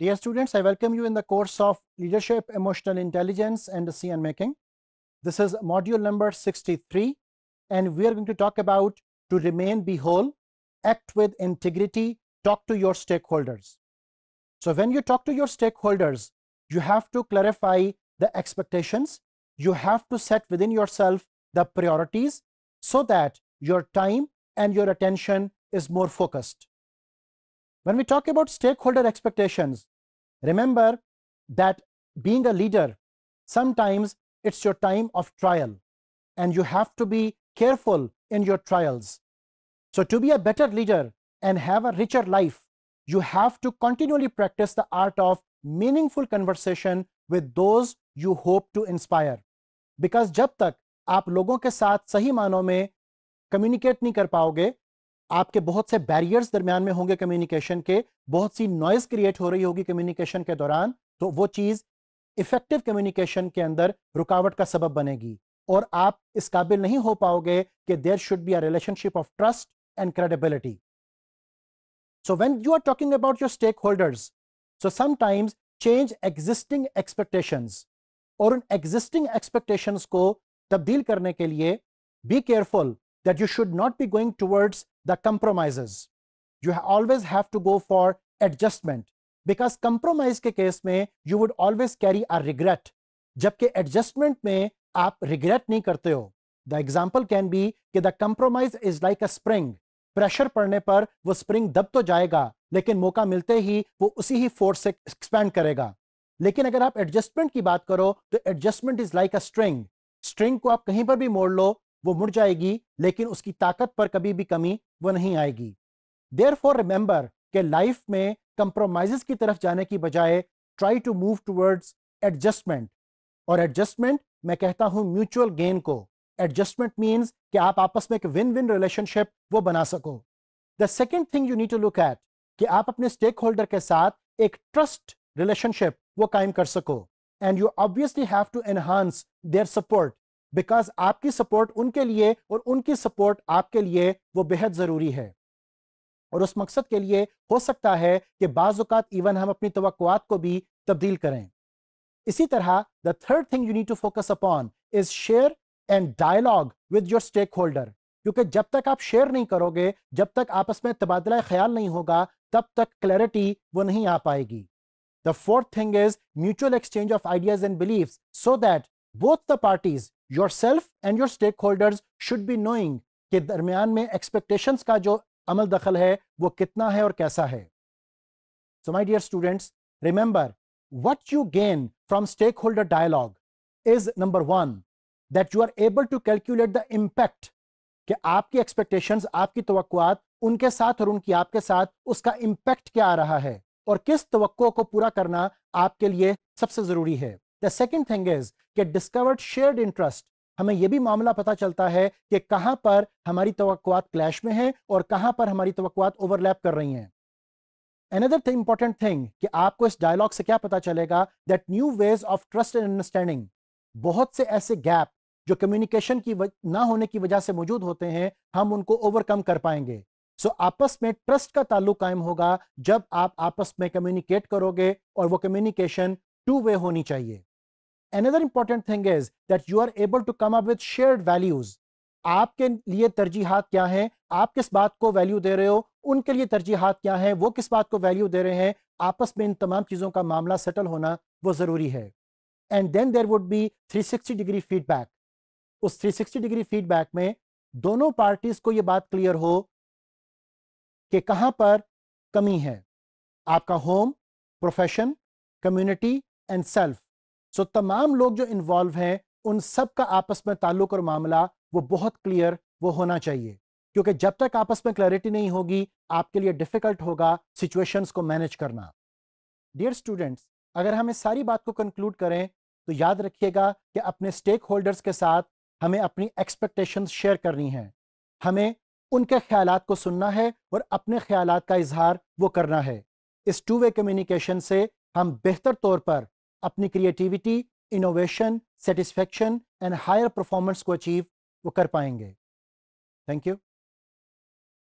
Dear students, I welcome you in the course of Leadership, Emotional Intelligence and Decision Making. This is module number 63 and we are going to talk about to remain be whole, act with integrity, talk to your stakeholders. So when you talk to your stakeholders, you have to clarify the expectations. You have to set within yourself the priorities so that your time and your attention is more focused. When we talk about stakeholder expectations, remember that being a leader, sometimes it's your time of trial and you have to be careful in your trials. So to be a better leader and have a richer life, you have to continually practice the art of meaningful conversation with those you hope to inspire. Because जब तक आप लोगों के साथ सही मानों में communicate नहीं कर पाओगे आपके बहुत से बैरियर्स दरमियान में होंगे कम्युनिकेशन के बहुत सी नॉइज क्रिएट हो रही होगी कम्युनिकेशन के दौरान तो वो चीज़ इफेक्टिव कम्युनिकेशन के अंदर रुकावट का सबब बनेगी और आप इस काबिल नहीं हो पाओगे कि there should be a relationship of trust and credibility so when you are talking about your stakeholders so sometimes change existing expectation और उन एग्जिस्टिंग एक्सपेक्टेशन को तब्दील करने के लिए be careful that you should not be going towards the compromises. You always have to go for adjustment because compromise ke case mein you would always carry a regret. jabki adjustment mein aap regret nahi karte ho The example can be ki the compromise is like a spring. Pressure पड़ने पर वो spring दब तो जाएगा लेकिन मौका मिलते ही वो उसी ही फोर्स से एक्सपैंड करेगा लेकिन अगर आप एडजस्टमेंट की बात करो तो adjustment is like a string string को आप कहीं पर भी मोड़ लो वो मुड़ जाएगी लेकिन उसकी ताकत पर कभी भी कमी वो नहीं आएगी देयर फॉर रिमेंबर के लाइफ में कंप्रोमाइज की तरफ जाने की बजाय try to move towards adjustment और एडजस्टमेंट मैं कहता हूं म्यूचुअल गेन को एडजस्टमेंट मीन्स कि आप आपस में एक विन विन रिलेशनशिप वो बना सको the second thing you need to look at कि आप अपने स्टेक होल्डर के साथ एक ट्रस्ट रिलेशनशिप वो कायम कर सको and you obviously have to enhance their support because आपकी सपोर्ट उनके लिए और उनकी सपोर्ट आपके लिए वो बेहद ज़रूरी है और उस मकसद के लिए हो सकता है कि बाज़ात इवन हम अपनी तोक़ात को भी तब्दील करें इसी तरह the third thing you need to focus upon is share and dialogue with your stakeholder क्योंकि जब तक आप शेयर नहीं करोगे जब तक आपस में तबादला ख्याल नहीं होगा तब तक क्लैरिटी वो नहीं आ पाएगी the fourth thing is mutual exchange of ideas and believe so that both the parties self and your stakeholders should be knowing दरमियान में एक्सपेक्टेशन का जो अमल दखल है वो कितना है और कैसा है so my dear students remember you gain from stakeholder dialogue is number one that you are able to calculate the impact कि आपकी एक्सपेक्टेशन आपकी तो उनके साथ और उनकी आपके साथ उसका इम्पैक्ट क्या आ रहा है और किस तो को पूरा करना आपके लिए सबसे जरूरी है द सेकेंड थिंग इज के डिस्कवर्ड शेयर्ड इंटरेस्ट हमें यह भी मामला पता चलता है कि कहां पर हमारी तवक्वात क्लैश में है और कहां पर हमारी तवक्वात ओवरलैप कर रही हैं अनदर इंपॉर्टेंट थिंग कि आपको इस डायलॉग से क्या पता चलेगा that new ways of trust and understanding बहुत से ऐसे गैप जो कम्युनिकेशन की ना होने की वजह से मौजूद होते हैं हम उनको ओवरकम कर पाएंगे सो so, आपस में ट्रस्ट का ताल्लुक कायम होगा जब आप आपस में कम्युनिकेट करोगे और वो कम्युनिकेशन टू वे होनी चाहिए another important thing is that you are able to come up with shared values आपके लिए तरजीहत क्या हैं आप किस बात को वैल्यू दे रहे हो उनके लिए तरजीहत क्या हैं वो किस बात को वैल्यू दे रहे हैं आपस में इन तमाम चीज़ों का मामला सेटल होना वो ज़रूरी है and then there would be 360 degree feedback उस 360 डिग्री फीडबैक में दोनों पार्टीज को ये बात क्लियर हो कि कहाँ पर कमी है आपका home profession community and self so तमाम लोग जो इन्वॉल्व हैं उन सब का आपस में ताल्लुक और मामला वो बहुत क्लियर वो होना चाहिए क्योंकि जब तक आपस में क्लैरिटी नहीं होगी आपके लिए डिफिकल्ट होगा सिचुएशंस को मैनेज करना डियर स्टूडेंट्स अगर हम इस सारी बात को कंक्लूड करें तो याद रखिएगा कि अपने स्टेक होल्डर्स के साथ हमें अपनी एक्सपेक्टेशन शेयर करनी है हमें उनके ख्याल को सुनना है और अपने ख्याल का इजहार वो करना है इस टू वे कम्युनिकेशन से हम बेहतर तौर पर अपनी creativity innovation satisfaction and higher performance को अचीव वो कर पाएंगे थैंक यू